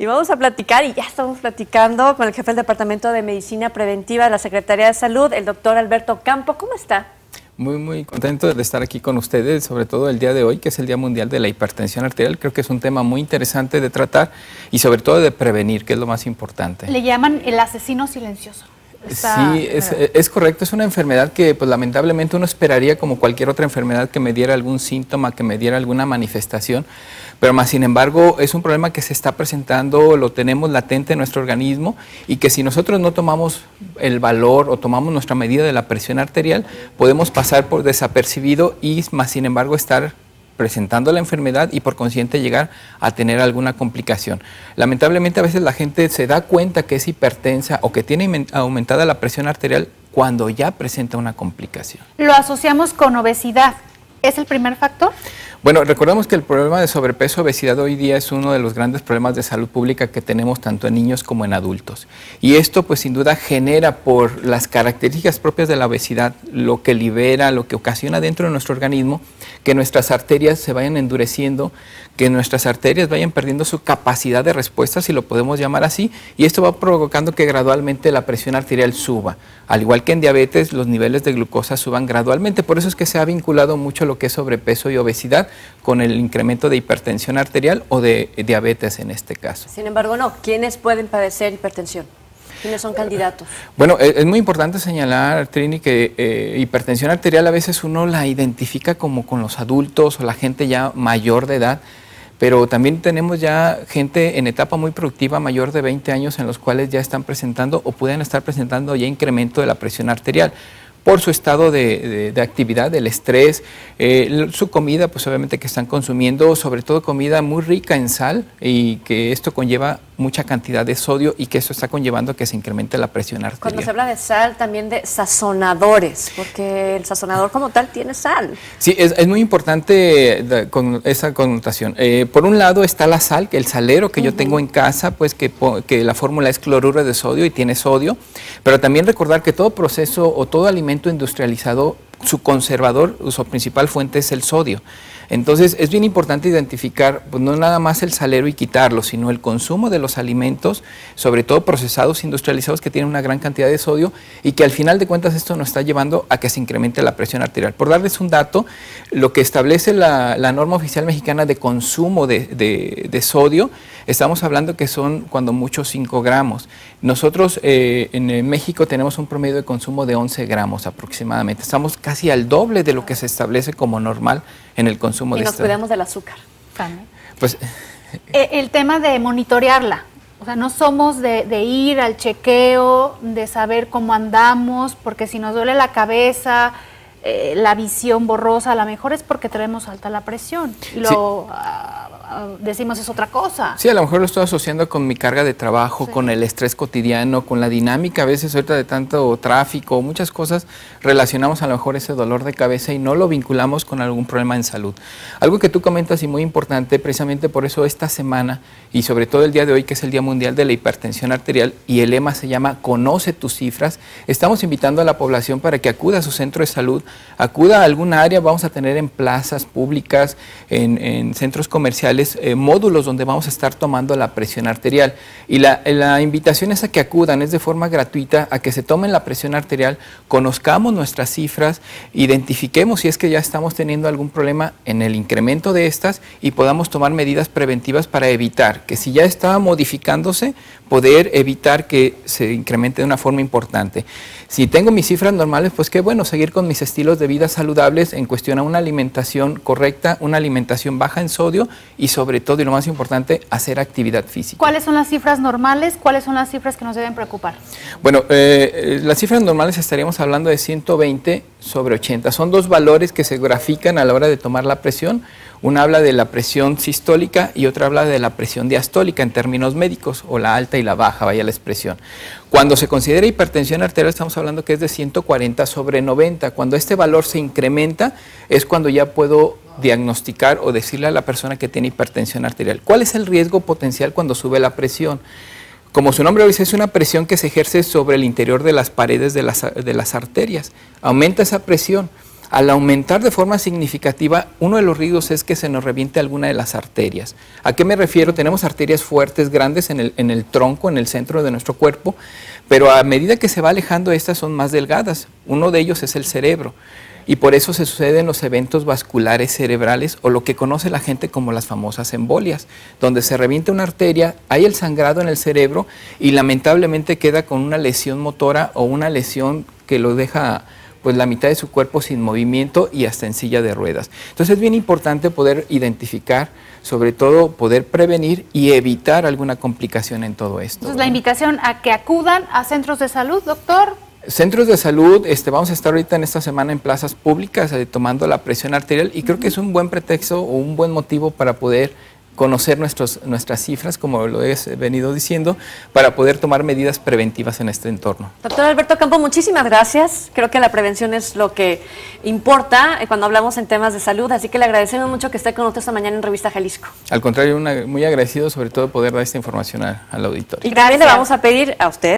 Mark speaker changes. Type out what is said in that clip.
Speaker 1: Y vamos a platicar, y ya estamos platicando con el jefe del Departamento de Medicina Preventiva de la Secretaría de Salud, el doctor Alberto Campo. ¿Cómo está?
Speaker 2: Muy, muy contento de estar aquí con ustedes, sobre todo el día de hoy, que es el Día Mundial de la Hipertensión Arterial. Creo que es un tema muy interesante de tratar y sobre todo de prevenir, que es lo más importante. Le
Speaker 3: llaman el asesino silencioso sí,
Speaker 2: es, correcto, es una enfermedad que pues lamentablemente uno esperaría como cualquier otra enfermedad que me diera algún síntoma, que me diera alguna manifestación, pero más sin embargo es un problema que se está presentando, lo tenemos latente en nuestro organismo y que si nosotros no tomamos el valor o tomamos nuestra medida de la presión arterial, podemos pasar por desapercibido y más sin embargo estar presentando la enfermedad y por consciente llegar a tener alguna complicación. Lamentablemente a veces la gente se da cuenta que es hipertensa o que tiene aumentada la presión arterial cuando ya presenta una complicación.
Speaker 3: Lo asociamos con obesidad. ¿Es el primer factor?
Speaker 2: Bueno, recordemos que el problema de sobrepeso y obesidad hoy día es uno de los grandes problemas de salud pública que tenemos tanto en niños como en adultos. Y esto pues sin duda genera por las características propias de la obesidad lo que libera, lo que ocasiona dentro de nuestro organismo que nuestras arterias se vayan endureciendo, que nuestras arterias vayan perdiendo su capacidad de respuesta, si lo podemos llamar así, y esto va provocando que gradualmente la presión arterial suba. Al igual que en diabetes, los niveles de glucosa suban gradualmente, por eso es que se ha vinculado mucho lo que es sobrepeso y obesidad con el incremento de hipertensión arterial o de diabetes en este caso.
Speaker 1: Sin embargo, no. ¿Quiénes pueden padecer hipertensión? ¿Quiénes son candidatos?
Speaker 2: Bueno, e, es muy importante señalar, Trini, que eh, hipertensión arterial a veces uno la identifica como con los adultos o la gente ya mayor de edad, pero también tenemos ya gente en etapa muy productiva, mayor de 20 años, en los cuales ya están presentando o pueden estar presentando ya incremento de la presión arterial por su estado de, actividad, el estrés, eh, su comida, pues obviamente que están consumiendo, sobre todo comida muy rica en sal y que esto conlleva mucha cantidad de sodio y que eso está conllevando que se incremente la presión arterial. Cuando se habla
Speaker 1: de sal, también de sazonadores, porque el sazonador como tal tiene sal.
Speaker 2: Sí, es, muy importante eh, con esa connotación. Eh, por un lado está la sal, que el salero que yo tengo en casa, pues que, que la fórmula es cloruro de sodio y tiene sodio, pero también recordar que todo proceso o todo alimento industrializado su conservador, su principal fuente es el sodio. Entonces es bien importante identificar pues, no nada más el salero y quitarlo, sino el consumo de los alimentos, sobre todo procesados, industrializados, que tienen una gran cantidad de sodio y que al final de cuentas esto nos está llevando a que se incremente la presión arterial. Por darles un dato, lo que establece la, norma oficial mexicana de consumo de, sodio, estamos hablando que son cuando mucho 5 gramos. Nosotros eh, en México tenemos un promedio de consumo de 11 gramos aproximadamente. Estamos casi al doble de lo que se establece como normal en el consumo de de Y nos este cuidamos
Speaker 3: del azúcar también. ¿eh? Pues... Eh, el tema de monitorearla, o sea, no somos de, ir al chequeo, de saber cómo andamos, porque si nos duele la cabeza, eh, la visión borrosa, a lo mejor es porque traemos alta la presión. lo ah, decimos es otra cosa.
Speaker 2: Sí, a lo mejor lo estoy asociando con mi carga de trabajo, con el estrés cotidiano, con la dinámica a veces ahorita de tanto tráfico, muchas cosas relacionamos a lo mejor ese dolor de cabeza y no lo vinculamos con algún problema en salud. Algo que tú comentas y muy importante, precisamente por eso esta semana y sobre todo el día de hoy que es el Día Mundial de la Hipertensión Arterial y el lema se llama Conoce tus cifras, estamos invitando a la población para que acuda a su centro de salud, acuda a alguna área, vamos a tener en plazas públicas, en centros comerciales, eh, módulos donde vamos a estar tomando la presión arterial. Y la, invitación es a que acudan, es de forma gratuita, a que se tomen la presión arterial, conozcamos nuestras cifras, identifiquemos si es que ya estamos teniendo algún problema en el incremento de estas y podamos tomar medidas preventivas para evitar que si ya estaba modificándose, poder evitar que se incremente de una forma importante. Si tengo mis cifras normales, pues qué bueno, seguir con mis estilos de vida saludables en cuestión a una alimentación correcta, una alimentación baja en sodio y sobre todo, y lo más importante, hacer actividad física.
Speaker 3: ¿Cuáles son las cifras normales? ¿Cuáles son las cifras que nos deben preocupar?
Speaker 2: Bueno, eh, eh, las cifras normales estaríamos hablando de 120 sobre 80. Son dos valores que se grafican a la hora de tomar la presión. Una habla de la presión sistólica y otra habla de la presión diastólica en términos médicos, o la alta y la baja, vaya la expresión. Cuando se considera hipertensión arterial estamos hablando que es de 140 sobre 90. Cuando este valor se incrementa es cuando ya puedo diagnosticar o decirle a la persona que tiene hipertensión arterial. ¿Cuál es el riesgo potencial cuando sube la presión? Como su nombre lo dice, es una presión que se ejerce sobre el interior de las paredes de las, de las arterias. Aumenta esa presión al aumentar de forma significativa, uno de los riesgos es que se nos reviente alguna de las arterias. ¿A qué me refiero? Tenemos arterias fuertes, grandes en el, tronco, en el centro de nuestro cuerpo, pero a medida que se va alejando, estas son más delgadas. Uno de ellos es el cerebro. Y por eso se suceden los eventos vasculares cerebrales o lo que conoce la gente como las famosas embolias, donde se reviente una arteria, hay el sangrado en el cerebro y lamentablemente queda con una lesión motora o una lesión que lo deja pues la mitad de su cuerpo sin movimiento y hasta en silla de ruedas. Entonces es bien importante poder identificar, sobre todo poder prevenir y evitar alguna complicación en todo esto. Entonces
Speaker 3: la invitación a que acudan a centros de salud, doctor,
Speaker 2: centros de salud, este, vamos a estar ahorita en esta semana en plazas públicas eh, tomando la presión arterial y creo que es un buen pretexto o un buen motivo para poder conocer nuestros, nuestras cifras, como lo he venido diciendo, para poder tomar medidas preventivas en este entorno.
Speaker 1: Doctor Alberto Campo, muchísimas gracias. Creo que la prevención es lo que importa eh, cuando hablamos en temas de salud, así que le agradecemos mucho que esté con nosotros esta mañana en Revista Jalisco.
Speaker 2: Al contrario, muy agradecido sobre todo poder dar esta información a, al auditorio. Y también
Speaker 1: le vamos a pedir a usted.